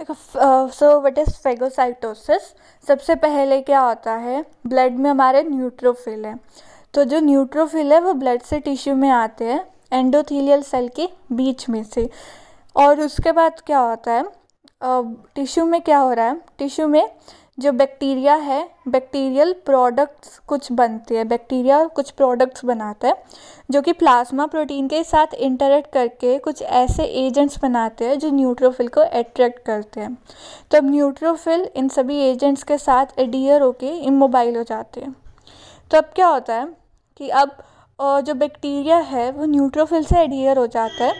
देखो so what is phagocytosis सबसे पहले क्या होता है ब्लड में हमारे न्यूट्रोफिल है तो जो न्यूट्रोफिल है वो ब्लड से टिश्यू में आते हैं एंडोथीलियल सेल के बीच में से और उसके बाद क्या होता है टिश्यू में क्या हो रहा है टिश्यू में जो बैक्टीरिया है बैक्टीरियल प्रोडक्ट्स कुछ बनते हैं बैक्टीरिया कुछ प्रोडक्ट्स बनाते हैं जो कि प्लाज्मा प्रोटीन के साथ इंटरेक्ट करके कुछ ऐसे एजेंट्स बनाते हैं जो न्यूट्रोफिल को अट्रैक्ट करते हैं तब तो न्यूट्रोफिल इन सभी एजेंट्स के साथ एडियर होके इमोबाइल हो जाते हैं तो अब क्या होता है कि अब जो बैक्टीरिया है वो न्यूट्रोफिल से एडियर हो जाता है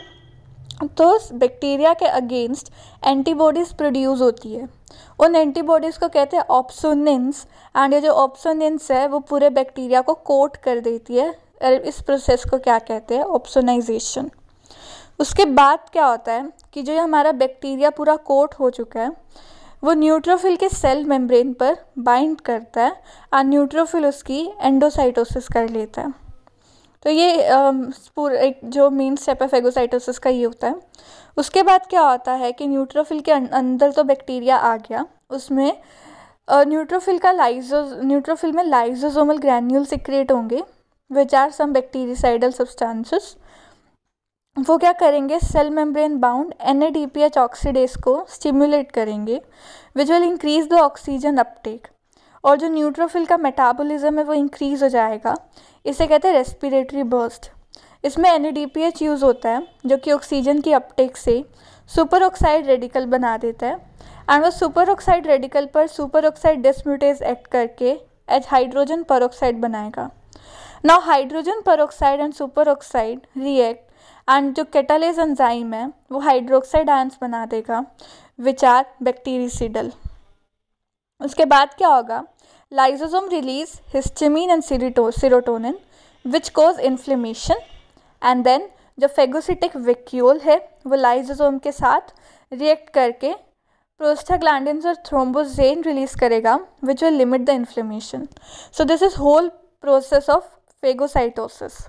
तो उस बैक्टीरिया के अगेंस्ट एंटीबॉडीज़ प्रोड्यूस होती है उन एंटीबॉडीज़ को कहते हैं ऑप्सोनिन्स एंड ये जो ऑप्सोनिन्स है वो पूरे बैक्टीरिया को कोट कर देती है इस प्रोसेस को क्या कहते हैं ऑप्सोनाइजेशन उसके बाद क्या होता है कि जो हमारा बैक्टीरिया पूरा कोट हो चुका है वो न्यूट्रोफिल के सेल मेम्ब्रेन पर बाइंड करता है और न्यूट्रोफिल उसकी एंडोसाइटोसिस कर लेता है तो ये पूरा एक जो मेन स्टेप है फेगोसाइटोसिस का ये होता है उसके बाद क्या होता है कि न्यूट्रोफिल के अं-, अंदर तो बैक्टीरिया आ गया उसमें न्यूट्रोफिल का लाइजो न्यूट्रोफिल में लाइजोजोमल ग्रैन्यूल सिक्रिएट होंगे which are some bactericidal substances वो क्या करेंगे cell membrane bound N A D P H oxidase को स्टिम्यूलेट करेंगे which will increase the oxygen uptake और जो न्यूट्रोफिल का मेटाबॉलिज्म है वो इंक्रीज हो जाएगा इसे कहते हैं रेस्पिरेटरी बर्स्ट इसमें एन यूज़ होता है जो कि ऑक्सीजन की अपटेक से सुपर ऑक्साइड रेडिकल बना देता है एंड वो सुपर ऑक्साइड रेडिकल पर सुपर ऑक्साइड डिसम्यूटेज एक्ट करके एज हाइड्रोजन परऑक्साइड बनाएगा now hydrogen peroxide and superoxide react and जो कैटालेज एंजाइम है वो हाइड्रोक्साइड आयंस बना देगा विच आर उसके बाद क्या होगा lysosome release histamine and serotonin which cause inflammation and then जो फेगोसिटिक विक्यूल है वो लाइजोजोम के साथ रिएक्ट करके प्रोस्थाग्लैंड और थ्रोम्बोजेन रिलीज करेगा which will limit the inflammation so this is whole process of phagocytosis